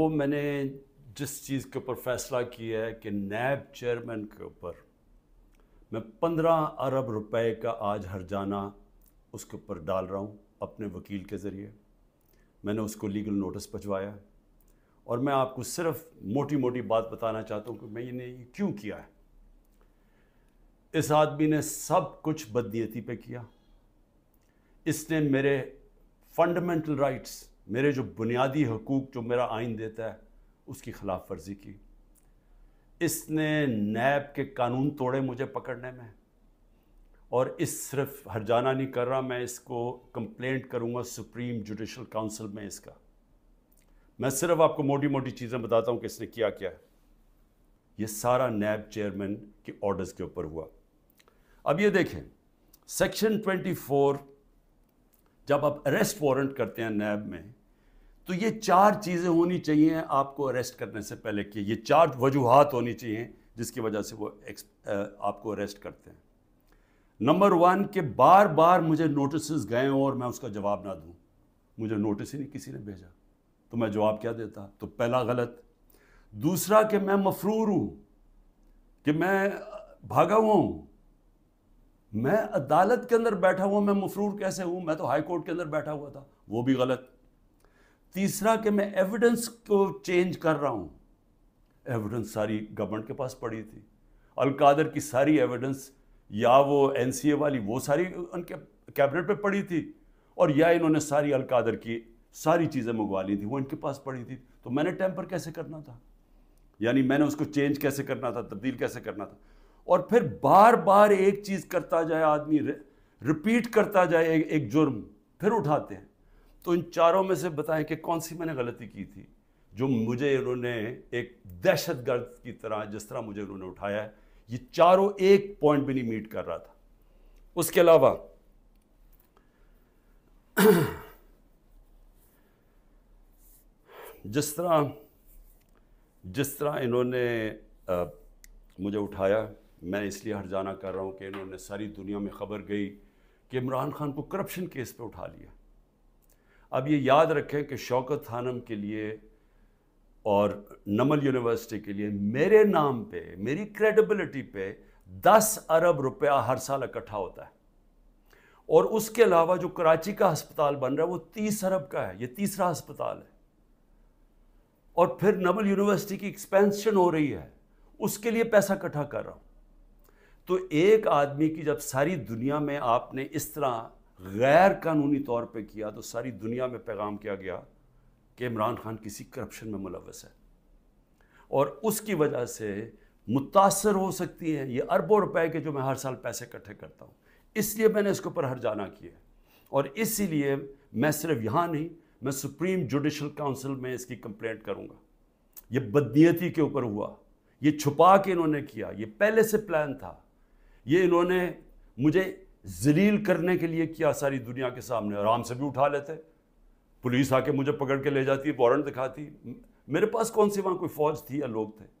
वो मैंने जिस चीज़ के ऊपर फैसला किया है कि नैब चेयरमैन के ऊपर मैं पंद्रह अरब रुपए का आज हर जाना उसके ऊपर डाल रहा हूँ अपने वकील के ज़रिए मैंने उसको लीगल नोटिस भिजवाया और मैं आपको सिर्फ मोटी मोटी बात बताना चाहता हूँ कि मैंने ये क्यों किया है इस आदमी ने सब कुछ बदनीति पे किया इसने मेरे फंडामेंटल राइट्स मेरे जो बुनियादी हकूक़ जो मेरा आइन देता है उसकी खिलाफ वर्जी की इसने नैब के कानून तोड़े मुझे पकड़ने में और इस सिर्फ हरजाना नहीं कर रहा मैं इसको कंप्लेंट करूंगा सुप्रीम जुडिशल काउंसिल में इसका मैं सिर्फ आपको मोटी मोटी चीज़ें बताता हूं कि इसने किया क्या है यह सारा नैब चेयरमैन के ऑर्डर्स के ऊपर हुआ अब ये देखें सेक्शन 24 जब आप अरेस्ट वारंट करते हैं नैब में तो ये चार चीज़ें होनी चाहिए आपको अरेस्ट करने से पहले कि ये चार वजूहत होनी चाहिए जिसकी वजह से वो एक्स आपको अरेस्ट करते हैं नंबर वन के बार बार मुझे नोटिस गए हों और मैं उसका जवाब ना दूँ मुझे नोटिस ही नहीं किसी ने भेजा तो मैं जवाब क्या देता तो पहला गलत दूसरा कि मैं मफरूर हूँ कि मैं भागा हुआ हूँ मैं अदालत के अंदर बैठा हुआ मैं मफरूर कैसे हूं मैं तो हाई कोर्ट के अंदर बैठा हुआ था वो भी गलत तीसरा कि मैं एविडेंस को चेंज कर रहा हूं एविडेंस सारी गवर्नमेंट के पास पड़ी थी अलकादर की सारी एविडेंस या वो एन वाली वो सारी उनके कैबिनेट पे पड़ी थी और या इन्होंने सारी अलकादर की सारी चीज़ें मंगवा ली थी वो इनके पास पड़ी थी तो मैंने टेम्पर कैसे करना था यानी मैंने उसको चेंज कैसे करना था तब्दील कैसे करना था और फिर बार बार एक चीज़ करता जाए आदमी रिपीट करता जाए एक, एक जुर्म फिर उठाते हैं तो इन चारों में से बताएं कि कौन सी मैंने गलती की थी जो मुझे इन्होंने एक दहशत गर्द की तरह जिस तरह मुझे उन्होंने उठाया है ये चारों एक पॉइंट भी नहीं मीट कर रहा था उसके अलावा जिस तरह जिस तरह इन्होंने आ, मुझे उठाया मैं इसलिए हर जाना कर रहा हूँ कि इन्होंने सारी दुनिया में खबर गई कि इमरान खान को करप्शन केस पर उठा लिया अब ये याद रखें कि शौकत थानम के लिए और नमल यूनिवर्सिटी के लिए मेरे नाम पे मेरी क्रेडिबिलिटी पे दस अरब रुपया हर साल इकट्ठा होता है और उसके अलावा जो कराची का अस्पताल बन रहा है वो तीस अरब का है ये तीसरा अस्पताल है और फिर नमल यूनिवर्सिटी की एक्सपेंशन हो रही है उसके लिए पैसा इकट्ठा कर रहा हूँ तो एक आदमी की जब सारी दुनिया में आपने इस तरह गैर कानूनी तौर पे किया तो सारी दुनिया में पैगाम किया गया कि इमरान खान किसी करप्शन में मुलवस है और उसकी वजह से मुतासर हो सकती है ये अरबों रुपए के जो मैं हर साल पैसे इकट्ठे करता हूँ इसलिए मैंने इसके ऊपर हर जाना किया और इसीलिए मैं सिर्फ यहाँ नहीं मैं सुप्रीम जुडिशल काउंसिल में इसकी कंप्लेंट करूँगा ये बदनीयती के ऊपर हुआ ये छुपा के इन्होंने किया ये पहले से प्लान था ये इन्होंने मुझे जलील करने के लिए किया सारी दुनिया के सामने आराम से भी उठा लेते पुलिस आके मुझे पकड़ के ले जाती वारंट दिखाती मेरे पास कौन सी वहाँ कोई फ़ौज थी या लोग थे